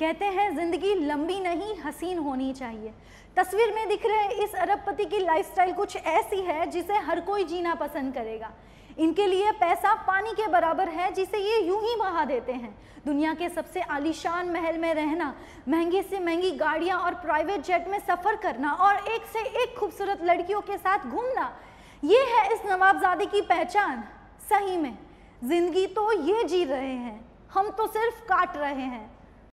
कहते हैं ज़िंदगी लंबी नहीं हसीन होनी चाहिए तस्वीर में दिख रहे इस अरबपति की लाइफस्टाइल कुछ ऐसी है जिसे हर कोई जीना पसंद करेगा इनके लिए पैसा पानी के बराबर है जिसे ये यूं ही बहा देते हैं दुनिया के सबसे आलीशान महल में रहना महंगी से महंगी गाड़ियां और प्राइवेट जेट में सफ़र करना और एक से एक खूबसूरत लड़कियों के साथ घूमना ये है इस नवाबजादे की पहचान सही में ज़िंदगी तो ये जी रहे हैं हम तो सिर्फ काट रहे हैं